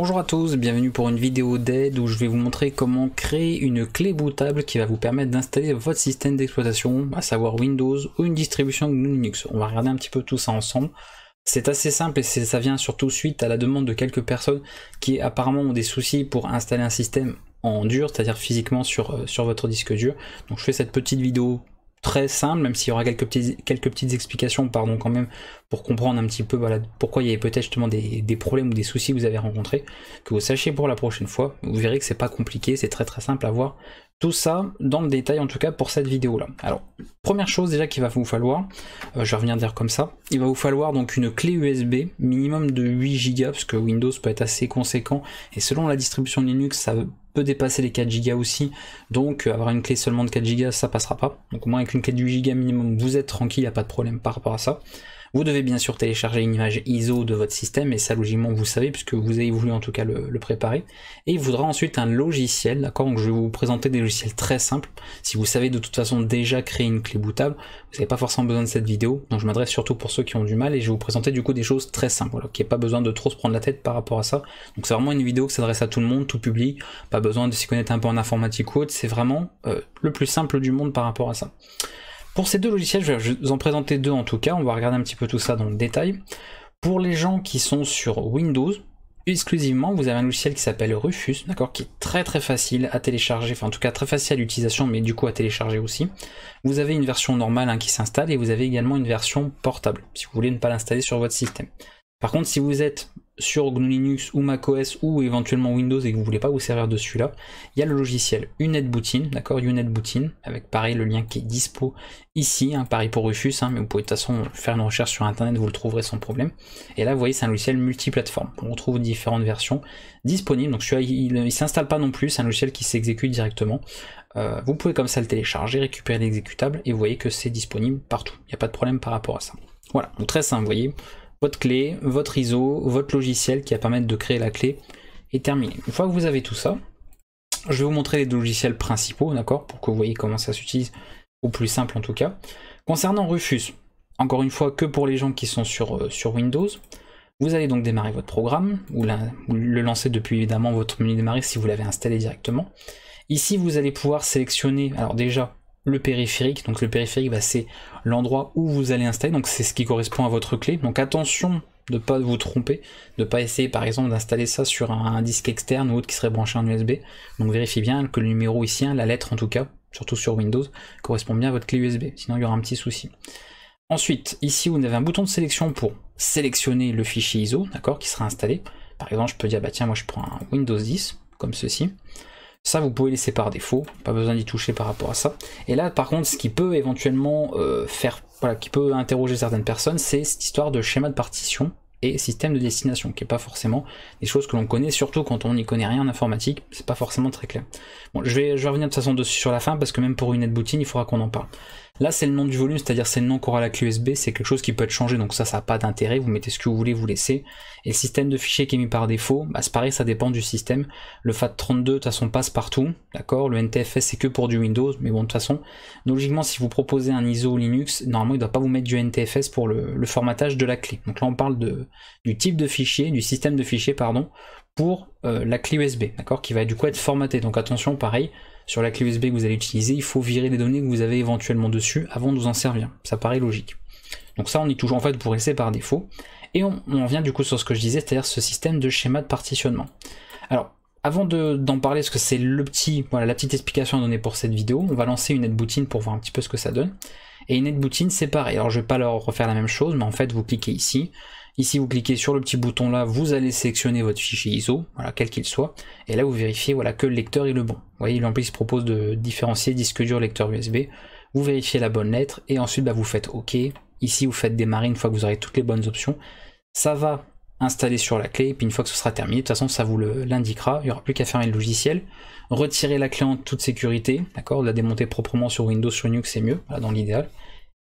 Bonjour à tous, bienvenue pour une vidéo d'aide où je vais vous montrer comment créer une clé bootable qui va vous permettre d'installer votre système d'exploitation, à savoir Windows ou une distribution Linux. On va regarder un petit peu tout ça ensemble. C'est assez simple et ça vient surtout suite à la demande de quelques personnes qui apparemment ont des soucis pour installer un système en dur, c'est-à-dire physiquement sur, euh, sur votre disque dur. Donc je fais cette petite vidéo très simple, même s'il y aura quelques, quelques petites explications, pardon, quand même, pour comprendre un petit peu voilà, pourquoi il y avait peut-être justement des, problèmes ou des soucis que vous avez rencontrés, que vous sachiez pour la prochaine fois. Vous verrez que c'est pas compliqué, c'est très très simple à voir. Tout ça dans le détail, en tout cas, pour cette vidéo-là. Alors, première chose déjà qu'il va vous falloir, euh, je vais revenir dire comme ça, il va vous falloir donc une clé USB minimum de 8 Go, parce que Windows peut être assez conséquent, et selon la distribution Linux, ça dépasser les 4 Go aussi. Donc euh, avoir une clé seulement de 4 Go, ça passera pas. Donc au moins avec une clé de 8 Go minimum, vous êtes tranquille, il n'y a pas de problème par rapport à ça. Vous devez bien sûr télécharger une image ISO de votre système, et ça logiquement vous savez, puisque vous avez voulu en tout cas le, préparer. Et il voudra ensuite un logiciel, d'accord Donc je vais vous présenter des logiciels très simples. Si vous savez de toute façon déjà créer une clé bootable, vous n'avez pas forcément besoin de cette vidéo, donc je m'adresse surtout pour ceux qui ont du mal, et je vais vous présenter du coup des choses très simples, voilà, qui n'y a pas besoin de trop se prendre la tête par rapport à ça. Donc c'est vraiment une vidéo qui s'adresse à tout le monde, tout public, pas besoin de s'y connaître un peu en informatique ou autre, c'est vraiment euh, le plus simple du monde par rapport à ça. Pour ces deux logiciels, je vais vous en présenter deux en tout cas, on va regarder un petit peu tout ça dans le détail. Pour les gens qui sont sur Windows, exclusivement, vous avez un logiciel qui s'appelle Rufus, d'accord, qui est très très facile à télécharger, enfin en tout cas très facile à l'utilisation, mais du coup à télécharger aussi. Vous avez une version normale hein, qui s'installe et vous avez également une version portable, si vous voulez ne pas l'installer sur votre système. Par contre, si vous êtes sur GNU Linux ou macOS ou éventuellement Windows et que vous voulez pas vous servir de celui-là, il y a le logiciel UnetBootin, d'accord UnetBootin, avec pareil le lien qui est dispo ici, un hein, pareil pour Rufus, hein, mais vous pouvez de toute façon faire une recherche sur internet, vous le trouverez sans problème. Et là, vous voyez, c'est un logiciel multiplateforme. On retrouve différentes versions disponibles. Donc celui il ne s'installe pas non plus, c'est un logiciel qui s'exécute directement. Euh, vous pouvez comme ça le télécharger, récupérer l'exécutable et vous voyez que c'est disponible partout. Il n'y a pas de problème par rapport à ça. Voilà, donc très simple, vous voyez, votre clé, votre ISO, votre logiciel qui va permettre de créer la clé et terminé. Une fois que vous avez tout ça, je vais vous montrer les deux logiciels principaux, d'accord, pour que vous voyez comment ça s'utilise, au plus simple en tout cas. Concernant Rufus, encore une fois que pour les gens qui sont sur, euh, sur Windows, vous allez donc démarrer votre programme, ou le lancer depuis évidemment votre menu démarrer si vous l'avez installé directement. Ici, vous allez pouvoir sélectionner, alors déjà, le périphérique. Donc le périphérique, bah, c'est l'endroit où vous allez installer, donc c'est ce qui correspond à votre clé. Donc attention de ne pas vous tromper, de ne pas essayer par exemple d'installer ça sur un, disque externe ou autre qui serait branché en USB. Donc vérifiez bien que le numéro ici, hein, la lettre en tout cas, surtout sur Windows, correspond bien à votre clé USB, sinon il y aura un petit souci. Ensuite, ici vous avez un bouton de sélection pour sélectionner le fichier ISO, d'accord, qui sera installé. Par exemple, je peux dire, bah tiens, moi je prends un Windows 10, comme ceci. Ça, vous pouvez laisser par défaut, pas besoin d'y toucher par rapport à ça. Et là, par contre, ce qui peut éventuellement euh, faire, voilà, qui peut interroger certaines personnes, c'est cette histoire de schéma de partition et système de destination, qui n'est pas forcément des choses que l'on connaît, surtout quand on n'y connaît rien en informatique, c'est pas forcément très clair. Bon, je vais, revenir de toute façon dessus sur la fin, parce que même pour une aide-boutine, il faudra qu'on en parle. Là, c'est le nom du volume, c'est-à-dire c'est le nom qu'aura la clé USB, c'est quelque chose qui peut être changé, donc ça, ça n'a pas d'intérêt, vous mettez ce que vous voulez, vous laissez. Et le système de fichiers qui est mis par défaut, bah, c'est pareil, ça dépend du système. Le FAT32, de toute façon, passe partout, d'accord Le NTFS, c'est que pour du Windows, mais bon, de toute façon, logiquement, si vous proposez un ISO Linux, normalement, il ne doit pas vous mettre du NTFS pour le, formatage de la clé. Donc là, on parle de, du type de fichier, du système de fichier, pardon, pour euh, la clé USB, d'accord Qui va du coup être formaté. Donc attention, pareil, sur la clé USB que vous allez utiliser, il faut virer les données que vous avez éventuellement dessus avant de vous en servir. Ça paraît logique. Donc ça, on est toujours en fait pour essayer par défaut. Et on, on vient du coup sur ce que je disais, c'est-à-dire ce système de schéma de partitionnement. Alors, avant d'en parler, ce que c'est le petit, voilà, la petite explication à donner pour cette vidéo, on va lancer une boutine pour voir un petit peu ce que ça donne. Et une boutine, c'est pareil. Alors, je vais pas leur refaire la même chose, mais en fait, vous cliquez ici. Ici, vous cliquez sur le petit bouton là, vous allez sélectionner votre fichier ISO, voilà, quel qu'il soit, et là, vous vérifiez voilà, que le lecteur est le bon. Vous voyez, se propose de différencier disque dur lecteur USB. Vous vérifiez la bonne lettre, et ensuite, bah, vous faites OK. Ici, vous faites démarrer une fois que vous aurez toutes les bonnes options. Ça va installer sur la clé, et puis une fois que ce sera terminé, de toute façon, ça vous l'indiquera, il n'y aura plus qu'à fermer le logiciel, retirer la clé en toute sécurité, d'accord, la démonter proprement sur Windows, sur Linux, c'est mieux, dans l'idéal,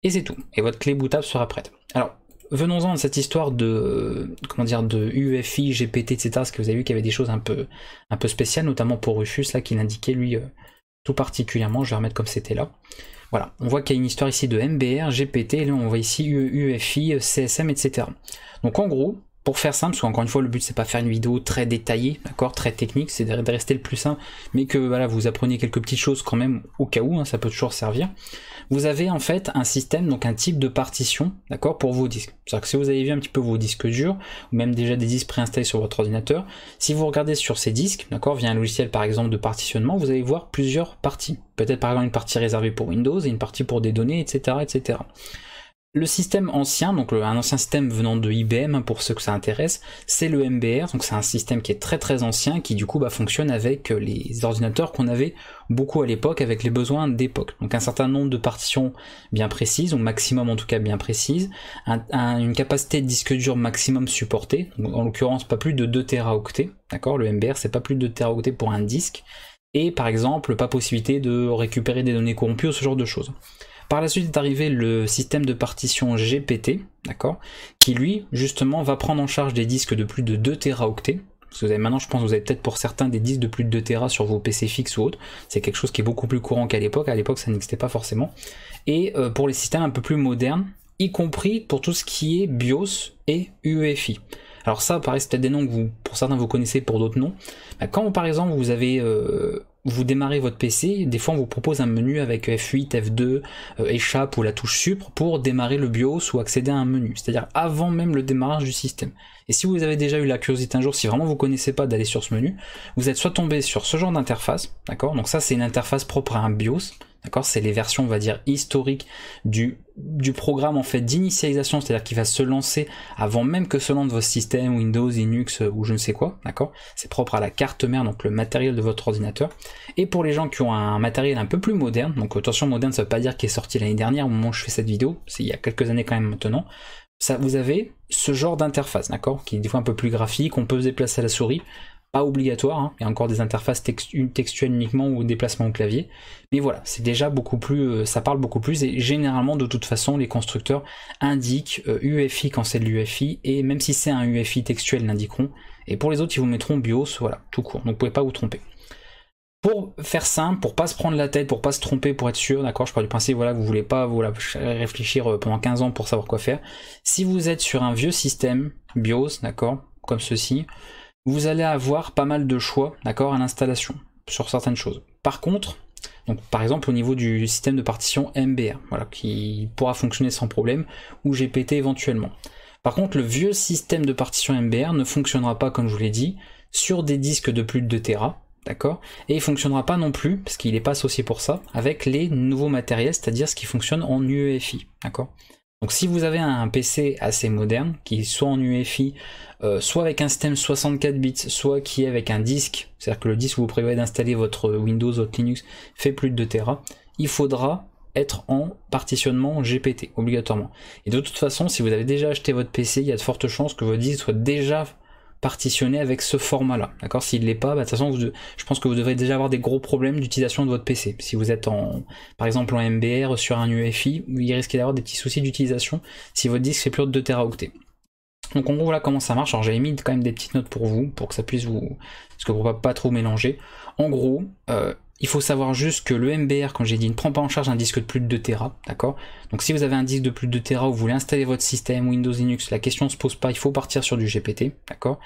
et c'est tout, et votre clé bootable sera prête. Alors, venons-en à cette histoire de comment dire de UFI, GPT, etc. Parce que vous avez vu qu'il y avait des choses un peu un peu spéciales, notamment pour Rufus là qui l'indiquait lui euh, tout particulièrement. Je vais remettre comme c'était là. Voilà, on voit qu'il y a une histoire ici de MBR, GPT, et là on voit ici UFI, euh, CSM, etc. Donc en gros, pour faire simple, parce qu'encore une fois le but c'est pas faire une vidéo très détaillée, d'accord, très technique, c'est de rester le plus simple, mais que voilà, vous appreniez quelques petites choses quand même au cas où, hein, ça peut toujours servir vous avez en fait un système, donc un type de partition, d'accord, pour vos disques. C'est-à-dire que si vous avez vu un petit peu vos disques durs, ou même déjà des disques préinstallés sur votre ordinateur, si vous regardez sur ces disques, d'accord, via un logiciel par exemple de partitionnement, vous allez voir plusieurs parties. Peut-être par exemple une partie réservée pour Windows et une partie pour des données, etc. etc. Le système ancien, donc un ancien système venant de IBM hein, pour ceux que ça intéresse, c'est le MBR, donc c'est un système qui est très très ancien, qui du coup bah, fonctionne avec euh, les ordinateurs qu'on avait beaucoup à l'époque, avec les besoins d'époque. Donc un certain nombre de partitions bien précises, ou maximum en tout cas bien précises, une capacité de disque dur maximum supportée, en l'occurrence pas plus de 2 teraoctets, d'accord Le MBR c'est pas plus de 2 teraoctets pour un disque, et par exemple pas possibilité de récupérer des données corrompues ou ce genre de choses. Par la suite est arrivé le système de partition GPT, d'accord, qui lui, justement, va prendre en charge des disques de plus de 2 teraoctets. maintenant, je pense, que vous avez peut-être pour certains des disques de plus de 2 Tera sur vos PC fixes ou autres. C'est quelque chose qui est beaucoup plus courant qu'à l'époque. À l'époque, ça n'existait pas forcément. Et euh, pour les systèmes un peu plus modernes, y compris pour tout ce qui est BIOS et UEFI. Alors ça, pareil, c'est peut-être des noms que vous, pour certains vous connaissez, pour d'autres non. Bah, quand par exemple vous avez, euh, vous démarrez votre PC, des fois on vous propose un menu avec F8, F2, euh, échappe ou la touche supre pour démarrer le BIOS ou accéder à un menu. C'est-à-dire avant même le démarrage du système. Et si vous avez déjà eu la curiosité un jour, si vraiment vous ne connaissez pas d'aller sur ce menu, vous êtes soit tombé sur ce genre d'interface, d'accord Donc ça c'est une interface propre à un BIOS, c'est les versions, on va dire, historiques du, du programme en fait d'initialisation, c'est-à-dire qu'il va se lancer avant même que se lance votre système, Windows, Linux euh, ou je ne sais quoi. D'accord C'est propre à la carte mère, donc le matériel de votre ordinateur. Et pour les gens qui ont un matériel un peu plus moderne, donc attention, moderne, ça ne veut pas dire qu'il est sorti l'année dernière au moment où je fais cette vidéo, c'est il y a quelques années quand même maintenant. Ça, vous avez ce genre d'interface, d'accord Qui est des fois un peu plus graphique, on peut se déplacer à la souris obligatoire, hein. il y a encore des interfaces textuelles uniquement ou déplacement au clavier. Mais voilà, c'est déjà beaucoup plus, euh, ça parle beaucoup plus et généralement de toute façon les constructeurs indiquent UFI euh, quand c'est de l'UFI et même si c'est un UFI textuel l'indiqueront. Et pour les autres ils vous mettront BIOS, voilà, tout court, donc vous pouvez pas vous tromper. Pour faire simple, pour pas se prendre la tête, pour pas se tromper, pour être sûr, d'accord, je parle du principe, voilà, vous voulez pas voilà, réfléchir euh, pendant 15 ans pour savoir quoi faire. Si vous êtes sur un vieux système BIOS, d'accord, comme ceci, vous allez avoir pas mal de choix, d'accord, à l'installation sur certaines choses. Par contre, donc par exemple au niveau du système de partition MBR, voilà, qui pourra fonctionner sans problème, ou GPT éventuellement. Par contre, le vieux système de partition MBR ne fonctionnera pas, comme je vous l'ai dit, sur des disques de plus de 2 Tera, d'accord Et il ne fonctionnera pas non plus, parce qu'il n'est pas associé pour ça, avec les nouveaux matériels, c'est-à-dire ce qui fonctionne en UEFI, d'accord donc si vous avez un PC assez moderne, qui soit en UEFI, euh, soit avec un système 64 bits, soit qui est avec un disque, c'est-à-dire que le disque où vous prévoyez d'installer votre Windows, votre Linux, fait plus de 2 Tera, il faudra être en partitionnement GPT, obligatoirement. Et de toute façon, si vous avez déjà acheté votre PC, il y a de fortes chances que votre disque soit déjà partitionné avec ce format-là. D'accord S'il ne l'est pas, bah, de toute façon, je pense que vous devrez déjà avoir des gros problèmes d'utilisation de votre PC. Si vous êtes en, par exemple en MBR sur un UFI, il risque d'avoir des petits soucis d'utilisation si votre disque fait plus de 2 teraoctets. Donc en gros voilà comment ça marche. Alors j'ai mis quand même des petites notes pour vous, pour que ça puisse vous. Parce que ne pouvez pas trop mélanger. En gros, euh, il faut savoir juste que le MBR, quand j'ai dit, ne prend pas en charge un disque de plus de 2 Tera, d'accord Donc si vous avez un disque de plus de 2 Tera où vous voulez installer votre système Windows, Linux, la question ne se pose pas, il faut partir sur du GPT, d'accord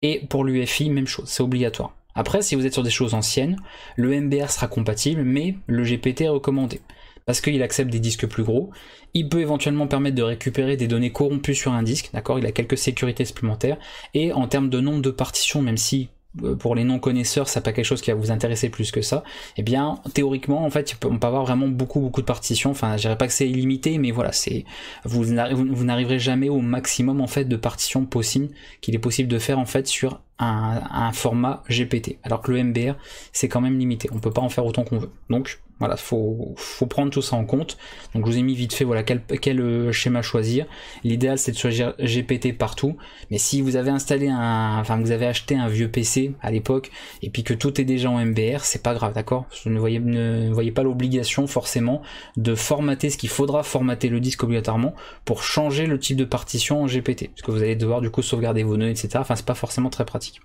Et pour l'UFI, même chose, c'est obligatoire. Après, si vous êtes sur des choses anciennes, le MBR sera compatible, mais le GPT est recommandé. Parce qu'il accepte des disques plus gros, il peut éventuellement permettre de récupérer des données corrompues sur un disque, d'accord Il a quelques sécurités supplémentaires, et en termes de nombre de partitions, même si euh, pour les non-connaisseurs, ça pas quelque chose qui va vous intéresser plus que ça, eh bien, théoriquement, en fait, on peut avoir vraiment beaucoup, beaucoup de partitions. Enfin, je dirais pas que c'est illimité, mais voilà, c'est vous n'arriverez jamais au maximum, en fait, de partitions possibles qu'il est possible de faire, en fait, sur un, un format GPT. Alors que le MBR, c'est quand même limité. On peut pas en faire autant qu'on veut. Donc, voilà, faut, faut prendre tout ça en compte. Donc je vous ai mis vite fait voilà quel, quel euh, schéma choisir. L'idéal c'est de choisir GPT partout. Mais si vous avez installé un, enfin vous avez acheté un vieux PC à l'époque et puis que tout est déjà en MBR, c'est pas grave, d'accord ne voyez, ne voyez pas l'obligation forcément de formater ce qu'il faudra formater le disque obligatoirement pour changer le type de partition en GPT, parce que vous allez devoir du coup sauvegarder vos nœuds, etc. Enfin c'est pas forcément très pratique.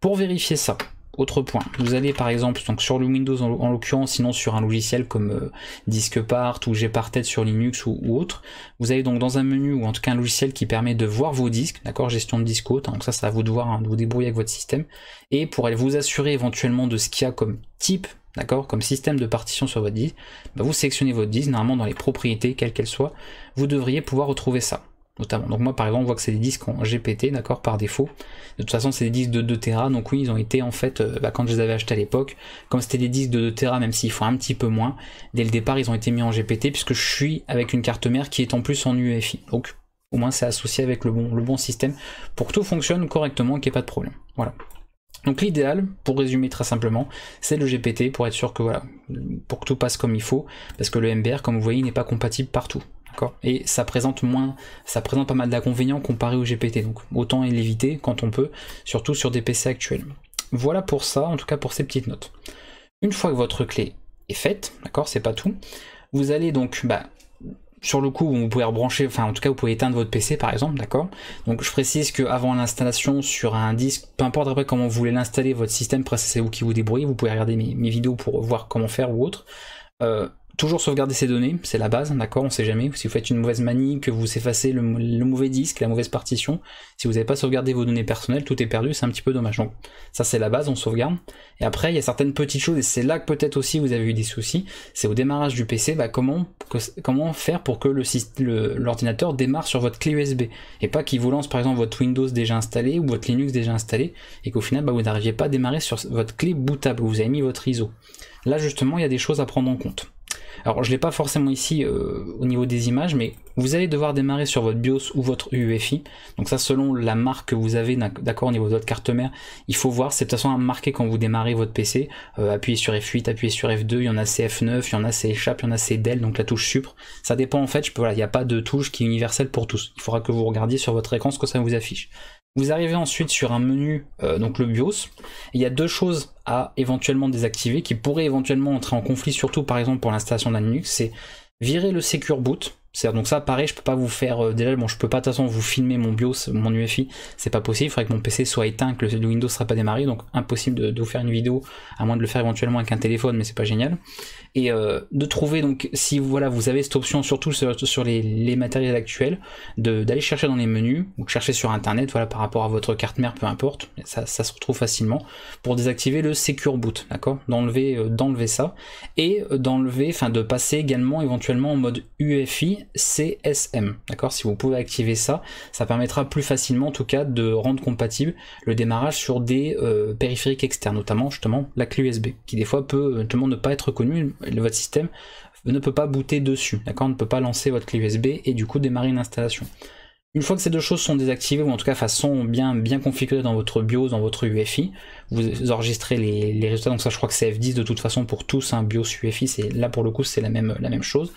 Pour vérifier ça, autre point, vous allez par exemple donc sur le Windows en, l'occurrence, sinon sur un logiciel comme euh, ou Gparted sur Linux ou, autre, vous allez donc dans un menu ou en tout cas un logiciel qui permet de voir vos disques, d'accord, gestion de disque haute, hein, donc ça ça va vous devoir hein, vous débrouiller avec votre système, et pour vous assurer éventuellement de ce qu'il y a comme type, d'accord, comme système de partition sur votre disque, bah, vous sélectionnez votre disque, normalement dans les propriétés, quelles qu'elles soient, vous devriez pouvoir retrouver ça notamment. Donc moi par exemple on voit que c'est des disques en GPT d'accord par défaut. De toute façon c'est des disques de 2 Tera donc oui ils ont été en fait euh, bah, quand je les avais achetés à l'époque comme c'était des disques de 2 Tera même s'ils font un petit peu moins dès le départ ils ont été mis en GPT puisque je suis avec une carte mère qui est en plus en UEFI. Donc au moins c'est associé avec le bon, le bon système pour que tout fonctionne correctement qu'il n'y ait pas de problème. Voilà. Donc l'idéal, pour résumer très simplement, c'est le GPT pour être sûr que voilà, pour que tout passe comme il faut, parce que le MBR, comme vous voyez, n'est pas compatible partout. Et ça présente moins, ça présente pas mal d'inconvénients comparé au GPT, donc autant l'éviter quand on peut, surtout sur des PC actuels. Voilà pour ça, en tout cas pour ces petites notes. Une fois que votre clé est faite, d'accord, c'est pas tout, vous allez donc bah, sur le coup, vous pouvez rebrancher, enfin en tout cas, vous pouvez éteindre votre PC par exemple, d'accord Donc je précise qu'avant l'installation sur un disque, peu importe après comment vous voulez l'installer, votre système, c'est vous qui vous débrouillez, vous pouvez regarder mes, vidéos pour voir comment faire ou autre. Euh, toujours sauvegarder ses données, c'est la base, d'accord, on sait jamais. Si vous faites une mauvaise manie, que vous effacez le, mauvais disque, la mauvaise partition, si vous n'avez pas sauvegardé vos données personnelles, tout est perdu, c'est un petit peu dommage. Donc ça c'est la base, on sauvegarde. Et après, il y a certaines petites choses, et c'est là que peut-être aussi vous avez eu des soucis, c'est au démarrage du PC, bah, comment, comment faire pour que l'ordinateur le, démarre sur votre clé USB, et pas qu'il vous lance par exemple votre Windows déjà installé, ou votre Linux déjà installé, et qu'au final bah, vous n'arriviez pas à démarrer sur votre clé bootable, où vous avez mis votre ISO. Là justement, il y a des choses à prendre en compte. Alors je ne l'ai pas forcément ici euh, au niveau des images, mais vous allez devoir démarrer sur votre BIOS ou votre UEFI. Donc ça selon la marque que vous avez, d'accord, au niveau de votre carte mère, il faut voir, c'est de toute façon marqué quand vous démarrez votre PC. Euh, appuyez sur F8, appuyez sur F2, il y en a CF9, il y en a échappe il y en a Dell. donc la touche Supre. Ça dépend en fait, il n'y a pas de touche qui est universelle pour tous. Il faudra que vous regardiez sur votre écran ce que ça vous affiche. Vous arrivez ensuite sur un menu, euh, donc le BIOS. Il y a deux choses à éventuellement désactiver qui pourraient éventuellement entrer en conflit, surtout par exemple pour l'installation d'un Linux. C'est virer le Secure Boot donc ça, pareil, je peux pas vous faire euh, déjà, bon, je peux pas de toute façon vous filmer mon BIOS, mon UEFI, c'est pas possible, il faudrait que mon PC soit éteint, que le, Windows Windows sera pas démarré, donc impossible de, vous faire une vidéo, à moins de le faire éventuellement avec un téléphone, mais c'est pas génial. Et euh, de trouver, donc, si voilà, vous avez cette option, surtout sur, les, matériels actuels, d'aller chercher dans les menus, ou de chercher sur internet, voilà, par rapport à votre carte mère, peu importe, ça, se retrouve facilement, pour désactiver le Secure Boot, d'accord D'enlever euh, d'enlever ça, et d'enlever, enfin de passer également éventuellement en mode UEFI csm D'accord Si vous pouvez activer ça, ça permettra plus facilement en tout cas de rendre compatible le démarrage sur des euh, périphériques externes, notamment justement la clé USB, qui des fois peut euh, monde ne pas être connue, votre système ne peut pas booter dessus, d'accord Ne peut pas lancer votre clé USB et du coup démarrer une installation. Une fois que ces deux choses sont désactivées, ou en tout cas façon bien, bien configurées dans votre BIOS, dans votre UEFI, vous enregistrez les, résultats, donc ça je crois que c'est F10 de toute façon pour tous, un hein, BIOS UEFI, c'est là pour le coup c'est la même, la même chose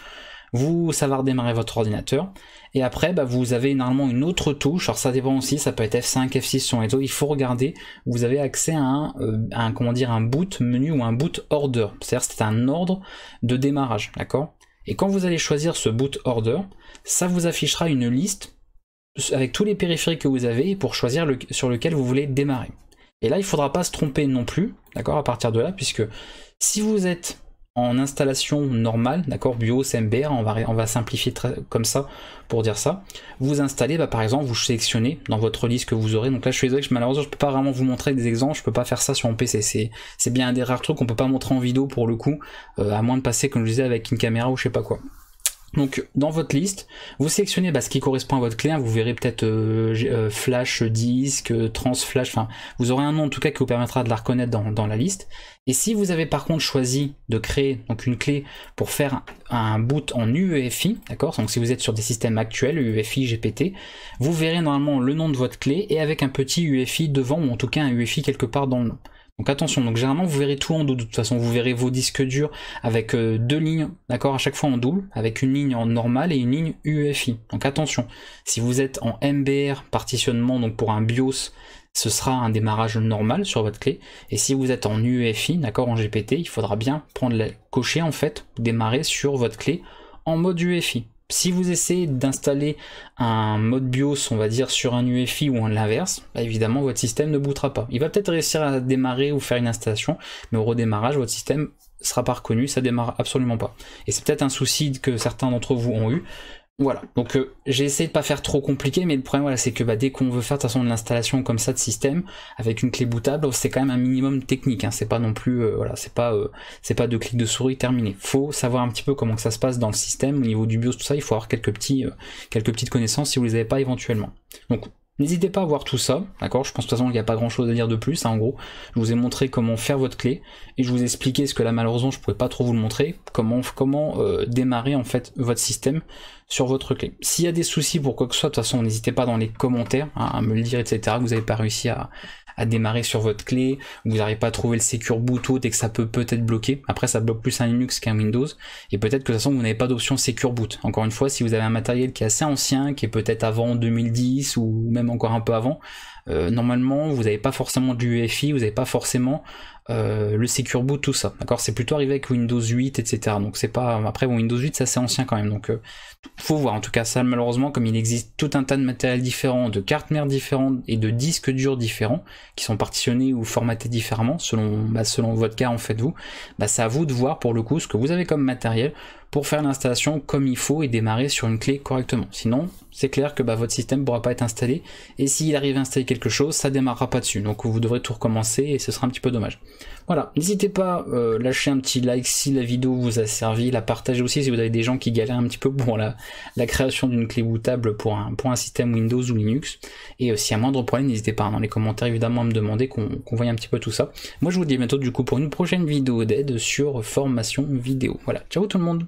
vous, ça va redémarrer votre ordinateur. Et après, bah, vous avez normalement une autre touche. Alors ça dépend aussi, ça peut être F5, F6 sont les Il faut regarder. Vous avez accès euh, à un, comment dire, un boot menu ou un boot order. C'est-à-dire c'est un ordre de démarrage, d'accord Et quand vous allez choisir ce boot order, ça vous affichera une liste avec tous les périphériques que vous avez pour choisir sur lequel vous voulez démarrer. Et là, il ne faudra pas se tromper non plus, d'accord, à partir de là, puisque si vous êtes en installation normale, d'accord, bio, CMBR, on va, on va simplifier comme ça pour dire ça. Vous installez, bah, par exemple, vous sélectionnez dans votre liste que vous aurez. Donc là, je suis désolé, malheureusement, je peux pas vraiment vous montrer des exemples, je peux pas faire ça sur mon PC. C'est bien un des rares trucs qu'on peut pas montrer en vidéo pour le coup, euh, à moins de passer, comme je disais, avec une caméra ou je sais pas quoi. Donc dans votre liste, vous sélectionnez bah, ce qui correspond à votre clé, hein. vous verrez peut-être euh, euh, flash euh, disque, trans flash, enfin vous aurez un nom en tout cas qui vous permettra de la reconnaître dans, dans, la liste. Et si vous avez par contre choisi de créer donc une clé pour faire un boot en UEFI, d'accord Donc si vous êtes sur des systèmes actuels, UEFI, GPT, vous verrez normalement le nom de votre clé et avec un petit UEFI devant ou en tout cas un UEFI quelque part dans le nom. Donc attention, donc généralement vous verrez tout en double, de toute façon vous verrez vos disques durs avec euh, deux lignes, d'accord, à chaque fois en double, avec une ligne en normal et une ligne UEFI. Donc attention, si vous êtes en MBR partitionnement, donc pour un BIOS, ce sera un démarrage normal sur votre clé. Et si vous êtes en UEFI, d'accord, en GPT, il faudra bien prendre la cocher en fait, démarrer sur votre clé en mode UEFI. Si vous essayez d'installer un mode BIOS, on va dire, sur un UEFI ou l'inverse, bah, évidemment, votre système ne bootera pas. Il va peut-être réussir à démarrer ou faire une installation, mais au redémarrage, votre système sera pas reconnu, ça démarre absolument pas. Et c'est peut-être un souci que certains d'entre vous ont eu. Voilà, donc euh, j'ai essayé de pas faire trop compliqué, mais le problème voilà, c'est que bah, dès qu'on veut faire de toute façon de l'installation comme ça de système avec une clé bootable, c'est quand même un minimum technique. Hein. C'est pas non plus euh, voilà, c'est pas euh, c'est pas deux clics de souris terminé. Faut savoir un petit peu comment que ça se passe dans le système au niveau du BIOS tout ça. Il faut avoir quelques petits quelques petites connaissances si vous les avez pas éventuellement. Donc N'hésitez pas à voir tout ça, d'accord Je pense de toute façon qu'il n'y a pas grand chose à dire de plus, hein, en gros. Je vous ai montré comment faire votre clé, et je vous ai expliqué ce que là malheureusement je ne pouvais pas trop vous le montrer, comment, comment euh, démarrer en fait votre système sur votre clé. S'il y a des soucis pour quoi que ce soit, de toute façon n'hésitez pas dans les commentaires hein, à me le dire, etc. Que vous n'avez pas réussi à, à démarrer sur votre clé, vous n'arrivez pas à trouver le secure boot haute et que ça peut peut-être bloquer. Après, ça bloque plus un Linux qu'un Windows. Et peut-être que de toute façon, vous n'avez pas d'option secure boot. Encore une fois, si vous avez un matériel qui est assez ancien, qui est peut-être avant 2010 ou même encore un peu avant, euh, normalement vous n'avez pas forcément du UEFI, vous n'avez pas forcément euh, le Secure Boot, tout ça. D'accord C'est plutôt arrivé avec Windows 8, etc. Donc c'est pas. Après Windows 8 ça c'est ancien quand même. Donc euh, faut voir. En tout cas, ça malheureusement, comme il existe tout un tas de matériel différent, de cartes mères différentes et de disques durs différents, qui sont partitionnés ou formatés différemment, selon, bah, selon votre cas en fait vous, bah, c'est à vous de voir pour le coup ce que vous avez comme matériel pour faire l'installation comme il faut et démarrer sur une clé correctement. Sinon, c'est clair que bah, votre système ne pourra pas être installé. Et s'il arrive à installer chose, ça démarrera pas dessus. Donc vous devrez tout recommencer et ce sera un petit peu dommage. Voilà, n'hésitez pas, à euh, lâcher un petit like si la vidéo vous a servi, la partager aussi si vous avez des gens qui galèrent un petit peu pour la, la création d'une clé bootable pour un, pour un système Windows ou Linux. Et aussi euh, s'il y a moindre problème, n'hésitez pas hein, dans les commentaires évidemment à me demander qu'on qu voit un petit peu tout ça. Moi je vous dis bientôt du coup pour une prochaine vidéo d'aide sur formation vidéo. Voilà, ciao tout le monde